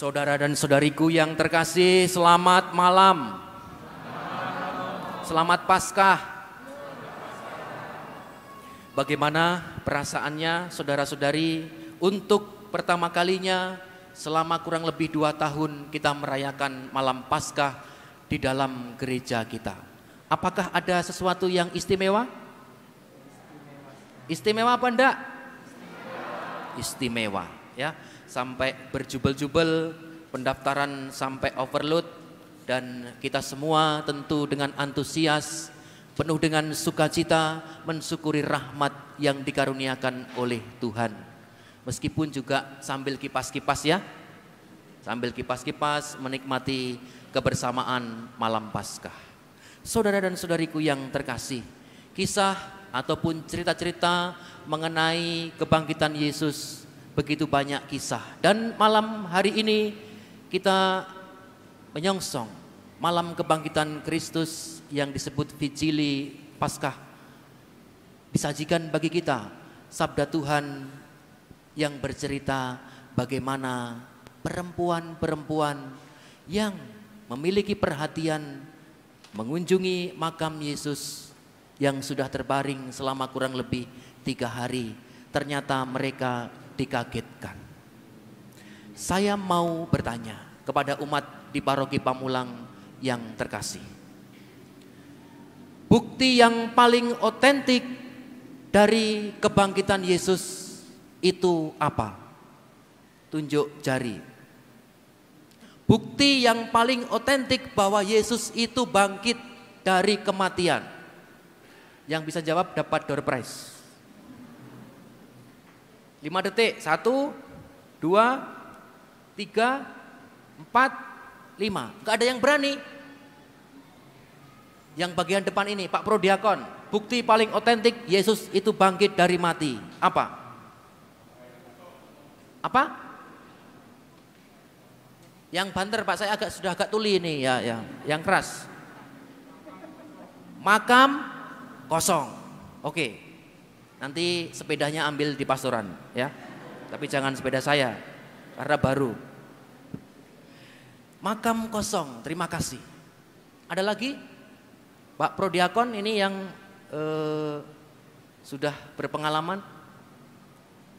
Saudara dan saudariku yang terkasih, selamat malam. Selamat Paskah. Bagaimana perasaannya saudara-saudari untuk pertama kalinya selama kurang lebih dua tahun kita merayakan malam Paskah di dalam gereja kita. Apakah ada sesuatu yang istimewa? Istimewa apa enggak? Istimewa. istimewa ya sampai berjubel-jubel pendaftaran sampai overload dan kita semua tentu dengan antusias penuh dengan sukacita mensyukuri rahmat yang dikaruniakan oleh Tuhan meskipun juga sambil kipas-kipas ya sambil kipas-kipas menikmati kebersamaan malam Paskah saudara dan saudariku yang terkasih kisah ataupun cerita-cerita mengenai kebangkitan Yesus begitu banyak kisah. Dan malam hari ini kita menyongsong malam kebangkitan Kristus yang disebut Vigili Paskah disajikan bagi kita sabda Tuhan yang bercerita bagaimana perempuan-perempuan yang memiliki perhatian mengunjungi makam Yesus yang sudah terbaring selama kurang lebih tiga hari. Ternyata mereka dikagetkan. Saya mau bertanya kepada umat di paroki Pamulang yang terkasih. Bukti yang paling otentik dari kebangkitan Yesus itu apa? Tunjuk jari. Bukti yang paling otentik bahwa Yesus itu bangkit dari kematian. Yang bisa jawab dapat door prize. 5 detik. 1 2 3 4 5. Enggak ada yang berani. Yang bagian depan ini, Pak Prodiakon, bukti paling otentik Yesus itu bangkit dari mati. Apa? Apa? Yang banter Pak saya agak sudah agak tuli ini ya, ya yang keras. Makam kosong. Oke. Okay. Nanti sepedanya ambil di pastoran ya. Tapi jangan sepeda saya karena baru. Makam kosong, terima kasih. Ada lagi? Pak Prodiakon ini yang eh, sudah berpengalaman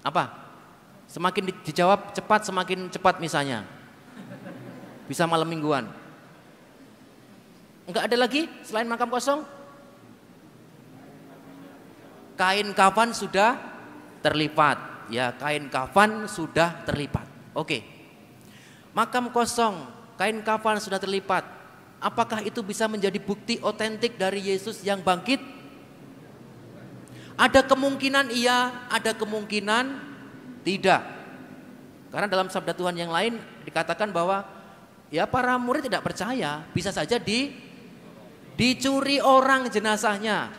apa? Semakin di, dijawab cepat semakin cepat misalnya. Bisa malam mingguan. Enggak ada lagi selain makam kosong? kain kafan sudah terlipat. Ya, kain kafan sudah terlipat. Oke. Makam kosong, kain kafan sudah terlipat. Apakah itu bisa menjadi bukti otentik dari Yesus yang bangkit? Ada kemungkinan iya, ada kemungkinan tidak. Karena dalam sabda Tuhan yang lain dikatakan bahwa ya para murid tidak percaya, bisa saja di dicuri orang jenazahnya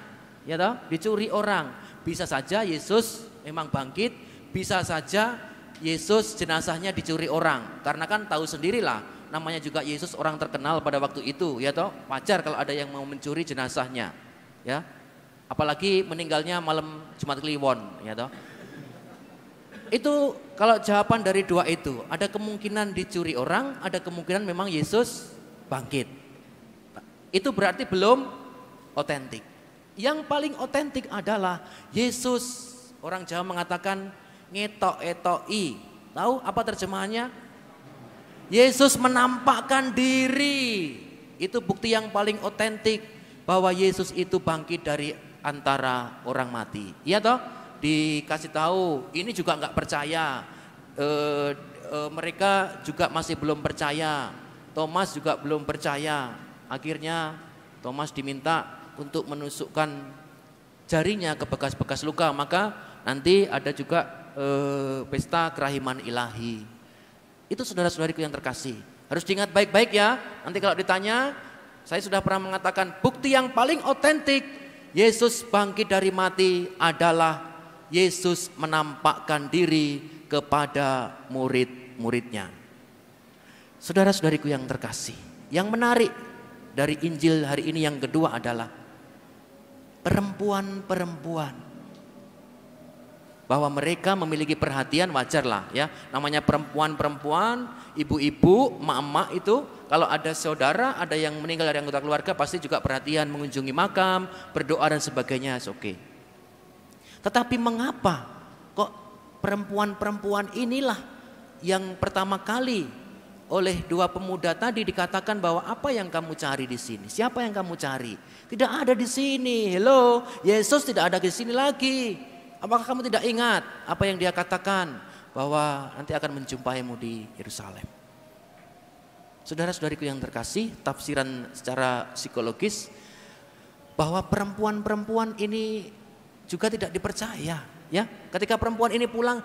ya toh dicuri orang bisa saja Yesus memang bangkit bisa saja Yesus jenazahnya dicuri orang karena kan tahu sendirilah namanya juga Yesus orang terkenal pada waktu itu ya toh pacar kalau ada yang mau mencuri jenazahnya ya apalagi meninggalnya malam Jumat Kliwon ya toh itu kalau jawaban dari dua itu ada kemungkinan dicuri orang ada kemungkinan memang Yesus bangkit itu berarti belum otentik yang paling otentik adalah Yesus. Orang Jawa mengatakan ngetok etoi. Tahu apa terjemahannya? Yesus menampakkan diri. Itu bukti yang paling otentik bahwa Yesus itu bangkit dari antara orang mati. Iya toh? Dikasih tahu, ini juga nggak percaya. E, e, mereka juga masih belum percaya. Thomas juga belum percaya. Akhirnya Thomas diminta untuk menusukkan jarinya ke bekas-bekas luka maka nanti ada juga e, pesta kerahiman ilahi itu saudara-saudariku yang terkasih harus diingat baik-baik ya nanti kalau ditanya saya sudah pernah mengatakan bukti yang paling otentik Yesus bangkit dari mati adalah Yesus menampakkan diri kepada murid-muridnya Saudara-saudariku yang terkasih yang menarik dari Injil hari ini yang kedua adalah perempuan-perempuan bahwa mereka memiliki perhatian wajarlah ya namanya perempuan-perempuan ibu-ibu emak-emak itu kalau ada saudara ada yang meninggal yang anggota keluarga pasti juga perhatian mengunjungi makam berdoa dan sebagainya oke okay. tetapi mengapa kok perempuan-perempuan inilah yang pertama kali oleh dua pemuda tadi dikatakan bahwa apa yang kamu cari di sini? Siapa yang kamu cari? Tidak ada di sini. Hello, Yesus tidak ada di sini lagi. Apakah kamu tidak ingat apa yang dia katakan bahwa nanti akan menjumpaimu di Yerusalem? Saudara-saudariku yang terkasih, tafsiran secara psikologis bahwa perempuan-perempuan ini juga tidak dipercaya, ya. Ketika perempuan ini pulang,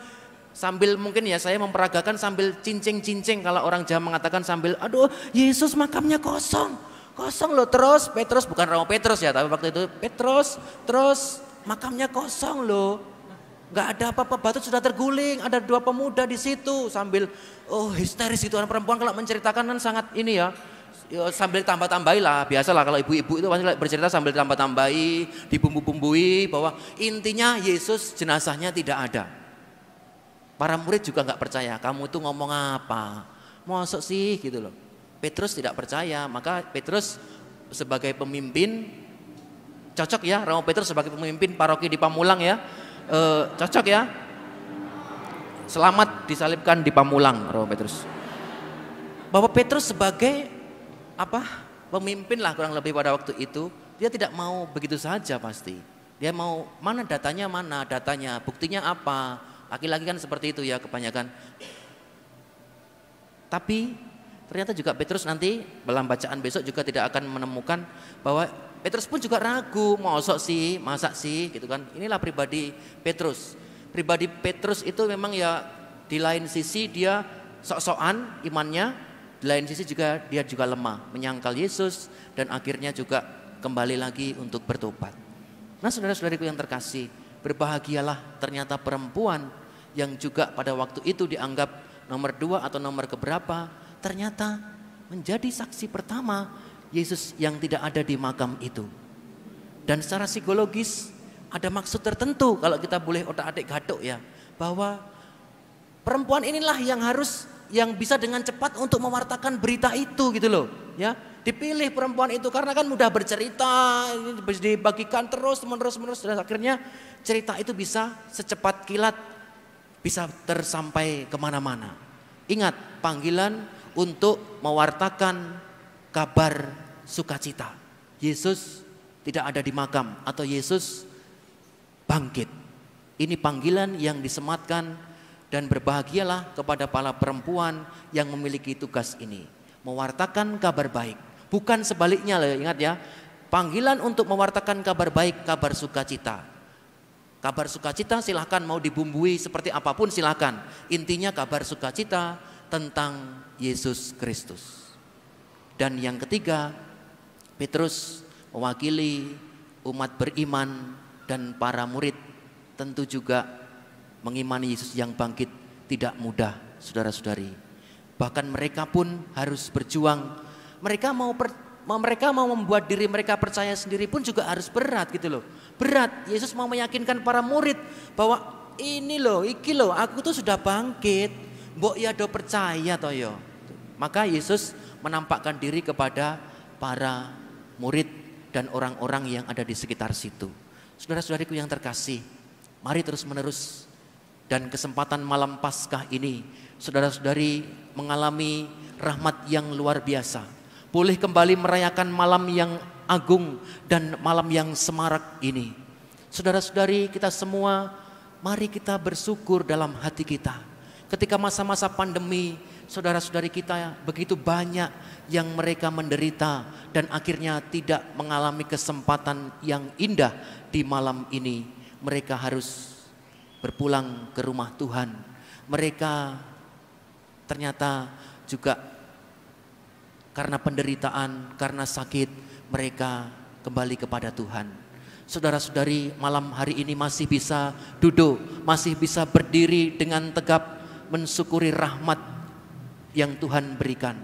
sambil mungkin ya saya memperagakan sambil cincing-cincing kalau orang Jawa mengatakan sambil aduh Yesus makamnya kosong kosong loh terus Petrus bukan Romo Petrus ya tapi waktu itu Petrus terus makamnya kosong loh nggak ada apa-apa batu sudah terguling ada dua pemuda di situ sambil oh histeris itu orang perempuan kalau menceritakan kan sangat ini ya, ya sambil tambah-tambahi lah biasalah kalau ibu-ibu itu pasti bercerita sambil tambah-tambahi dibumbu-bumbui bahwa intinya Yesus jenazahnya tidak ada Para murid juga nggak percaya, kamu itu ngomong apa? Masuk sih gitu loh. Petrus tidak percaya, maka Petrus sebagai pemimpin cocok ya Romo Petrus sebagai pemimpin paroki di Pamulang ya. E, cocok ya. Selamat disalibkan di Pamulang Romo Petrus. Bahwa Petrus sebagai apa? Pemimpin lah kurang lebih pada waktu itu, dia tidak mau begitu saja pasti. Dia mau mana datanya mana datanya, buktinya apa? Laki-laki kan seperti itu ya kebanyakan. Tapi ternyata juga Petrus nanti dalam bacaan besok juga tidak akan menemukan bahwa Petrus pun juga ragu, mosok sih, masak sih gitu kan. Inilah pribadi Petrus. Pribadi Petrus itu memang ya di lain sisi dia sok-sokan imannya, di lain sisi juga dia juga lemah, menyangkal Yesus dan akhirnya juga kembali lagi untuk bertobat. Nah saudara-saudariku yang terkasih, Berbahagialah ternyata perempuan yang juga pada waktu itu dianggap nomor dua atau nomor keberapa, ternyata menjadi saksi pertama Yesus yang tidak ada di makam itu. Dan secara psikologis ada maksud tertentu kalau kita boleh otak-atik gaduk ya, bahwa perempuan inilah yang harus yang bisa dengan cepat untuk mewartakan berita itu gitu loh ya dipilih perempuan itu karena kan mudah bercerita dibagikan terus menerus menerus dan akhirnya cerita itu bisa secepat kilat bisa tersampai kemana-mana ingat panggilan untuk mewartakan kabar sukacita Yesus tidak ada di makam atau Yesus bangkit ini panggilan yang disematkan dan berbahagialah kepada para perempuan yang memiliki tugas ini. Mewartakan kabar baik. Bukan sebaliknya loh, ingat ya. Panggilan untuk mewartakan kabar baik, kabar sukacita. Kabar sukacita silahkan mau dibumbui seperti apapun silahkan. Intinya kabar sukacita tentang Yesus Kristus. Dan yang ketiga, Petrus mewakili umat beriman dan para murid tentu juga Mengimani Yesus yang bangkit tidak mudah, saudara-saudari. Bahkan mereka pun harus berjuang. Mereka mau per, mereka mau membuat diri mereka percaya sendiri pun juga harus berat gitu loh. Berat. Yesus mau meyakinkan para murid bahwa ini loh, iki loh, aku tuh sudah bangkit. Mbok ya do percaya toyo. Maka Yesus menampakkan diri kepada para murid dan orang-orang yang ada di sekitar situ. Saudara-saudariku yang terkasih, mari terus-menerus dan kesempatan malam Paskah ini, saudara-saudari mengalami rahmat yang luar biasa. Boleh kembali merayakan malam yang agung dan malam yang semarak ini. Saudara-saudari kita semua, mari kita bersyukur dalam hati kita. Ketika masa-masa pandemi, saudara-saudari kita begitu banyak yang mereka menderita dan akhirnya tidak mengalami kesempatan yang indah di malam ini. Mereka harus berpulang ke rumah Tuhan. Mereka ternyata juga karena penderitaan, karena sakit, mereka kembali kepada Tuhan. Saudara-saudari, malam hari ini masih bisa duduk, masih bisa berdiri dengan tegap, mensyukuri rahmat yang Tuhan berikan.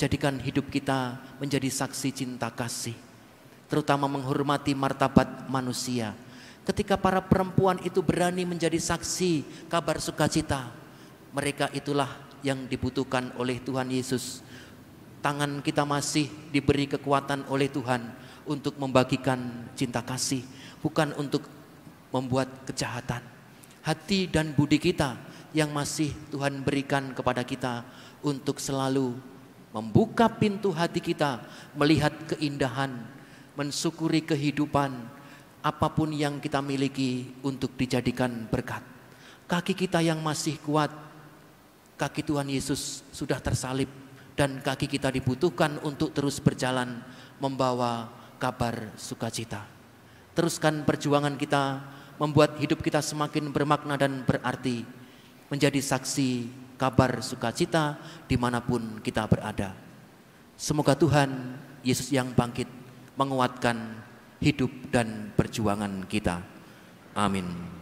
Jadikan hidup kita menjadi saksi cinta kasih, terutama menghormati martabat manusia ketika para perempuan itu berani menjadi saksi kabar sukacita. Mereka itulah yang dibutuhkan oleh Tuhan Yesus. Tangan kita masih diberi kekuatan oleh Tuhan untuk membagikan cinta kasih, bukan untuk membuat kejahatan. Hati dan budi kita yang masih Tuhan berikan kepada kita untuk selalu membuka pintu hati kita, melihat keindahan, mensyukuri kehidupan, apapun yang kita miliki untuk dijadikan berkat. Kaki kita yang masih kuat, kaki Tuhan Yesus sudah tersalib dan kaki kita dibutuhkan untuk terus berjalan membawa kabar sukacita. Teruskan perjuangan kita membuat hidup kita semakin bermakna dan berarti menjadi saksi kabar sukacita dimanapun kita berada. Semoga Tuhan Yesus yang bangkit menguatkan hidup dan perjuangan kita. Amin.